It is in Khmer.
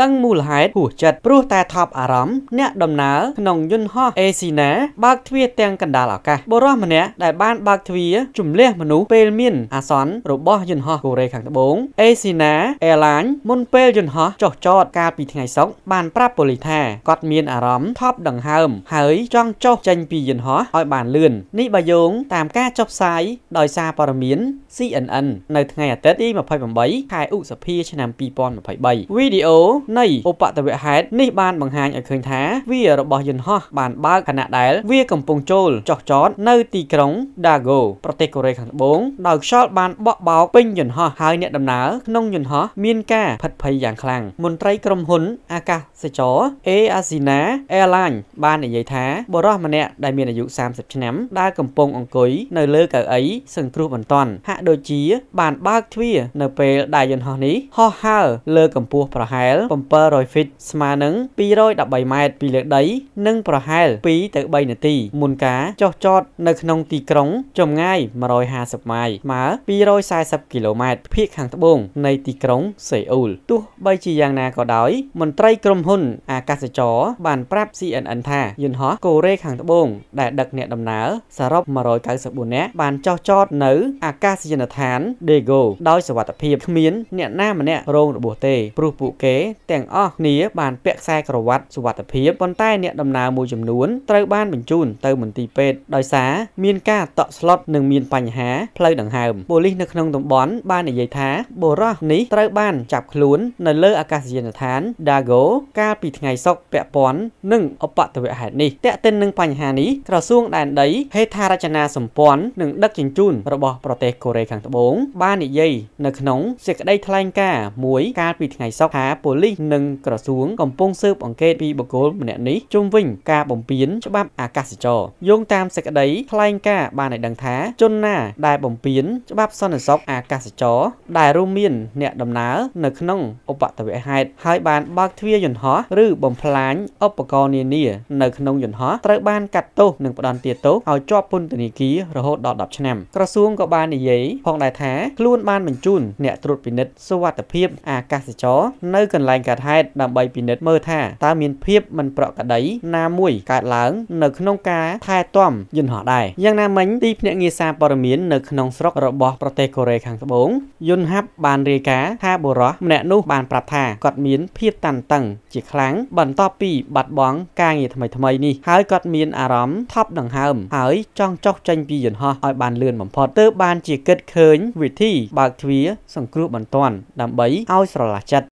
ដឹងមូលហេតុហួសចិត្តព្រោះតែថប់អារម្មណ៍អ្នកដំណើរក្នុងយន្តហោះអេស៊ីណាបើកទ្វារទាំងកណ្ដាលអាកាសបុរសម្នាក់ដែលបានបើកទ្វារជំលះមនុស្សពេលមានអាសន្នរបស់យន្តហោះកូរ៉េខាងត្បូងអេស៊ីណាអែរឡាញមុនពេលយន្តហោះចុះចតកាលពីថ្ងៃសុក្របានប្រាប់ប៉ូលីសថាគាត់មានអារម្មណ៍ថប់ដង្ហើម ហើយចង់ចុះចេញពីយន្តហោះឲ្យបានលឿននេះបើយោងតាមការចុះផ្សាយដោយសារព័ត៌មាន CNN នៅថ្ងៃអាទិត្យទី28ខែឧសភាឆ្នាំ2023វីដេអូនៃឧបតវហេតុនេះបានបង្ហាញឲ្យឃើញថាវារបស់យន្តហោះ បានបើកខណៈដែលវាកំពុងចូលចុះចតនៅទីក្រុង Dago ប្រទេសកូរ៉េខាងត្បូងដោយខ្យល់បានបក់បោកពេញយន្តហោះហើយអ្នកដំណើរក្នុងយន្តហោះមានការផិតភ័យយ៉ាងខ្លាំងមន្ត្រីក្រុមហ៊ុនអាកាសចរ AR អាស៊ីណា Airline បាននិយាយថាបុរសម្នាក់ដែលមានអាយុ30ឆ្នាំដែលកំពុងអង្គុយនៅលើកៅអីសង្គ្រោះបន្ទាន់ហាក់ដូចជា បានបើកទ្វារនៅពេលដែលយន្តហោះនេះហោះហើរលើកម្ពស់ប្រហែល700 feet ស្មើនឹង213ម៉ែត្រពីលើដីនិងប្រហែល2ទៅ3នាទីមុនការចុះចតនៅក្នុងទីក្រុងចម្ងាយ150ម៉ាយស្មើ240គីឡូម៉ែត្រភាគខាងត្បូងនៃទីក្រុងសេអ៊ូលទោះបីជាយ៉ាងណាក៏ដោយ មន្ត្រីក្រុមហ៊ុន អាកាសចររបានប្រាប់ CNN ថាយន្តហោះកូរ៉េខាងត្បូងដែលដឹកអ្នកដំណើរសរុប194នាក់បានចុះចតនៅអាកាសយានដ្ឋាន Dago ដោយសុវត្ថិភាពគ្មាន អ្នកណាម្នាក់រងរបួសទេព្រោះពួកគេទាំងអស់គ្នាបានពាក់ខ្សែក្រវ៉ាត់សុវត្ថិភាពប៉ុន្តែ អ្នកដំណើរមួយចំនួនត្រូវបានបញ្ជូនទៅមន្ទីរពេទ្យដោយសារមានការតក់ស្លុតនិងមានបញ្ហាផ្លូវដង្ហើមប៉ូលីសនៅក្នុងតំបន់បាននិយាយថាបុរសនេះត្រូវបាន ចាប់ខ្លួននៅលើ អាកាសយានដ្ឋាន Dago កាលពីថ្ងៃសុក្រពាក់ព័ន្ធនឹងឧបតវហេតុនេះតែកទិននឹងបញ្ហានេះក្រសួងដែនដីហេដ្ឋារចនាសម្ព័ន្ធនិងដឹកជញ្ជូនរបស់ប្រទេសកូរ៉េខាងត្បូងបាននិយាយនៅក្នុងសេចក្តីថ្លែងការណ៍មួយ កាលពីថ្ងៃសុក្រថាប៉ូលីសនិងក្រសួងកំពុងស៊ើបអង្កេតពីបុគ្គលម្នាក់នេះជុំវិញ ការបំពានច្បាប់អាកាសចរយោងតាមសេចក្តីថ្លែងការណ៍បានឲ្យដឹងថា ជនណាដែលបំពានច្បាប់សន្តិសុខអាកាសចរដែលរួមមានអ្នកដំណើរ នៅក្នុងឧបតវហេតុហើយបានបើកទ្វារយន្តហោះឬបំផ្លាញលាញឧបករណ៍នានានៅក្នុងយន្តហោះត្រូវបានកាត់ទោសនិងផ្ដន្ទាទោសឲ្យជាប់ពន្ធនាគាររហូតដល់10ឆ្នាំក្រសួងក៏បាននិយាយផងដែរថាខ្លួនបានបញ្ជូនអ្នកត្រួតពិនិត្យសុវត្ថិភាពអាកាសចរនៅកន្លែងកើតហេតុដើម្បីពិនិត្យមើលថាតើមានភាពមិនប្រក្រតី ណាមួយកើតឡើង នៅក្នុងការថែទាំយន្តហោះដែរយ៉ាងណាមិញទីភ្នាក់ងារសារព័ត៌មាននៅក្នុងស្រុករបស់ប្រទេសកូរ៉េខាងត្បូងយន្តហាប់បានរាយការណ៍ថាបុរសម្នាក់នោះបាន ប្រាប់ថាគាត់មានភាព តានតឹងជាខ្លាំងបន្ទាប់ប់ពីបាត់បង់ការងារថ្មីថ្មីនេះហើយគាត់មានអារម្មណ៍ថប់ដង្ហើម ហើយចង់ចុះចេញពីយន្តហោះឲ្យបានលឿនបំផុតទើបបានជាគិតឃើញ វិធីបើកទ្វារសង្គ្រោះបន្ទាន់ដើម្បីឲ្យស្រឡះចិត្ត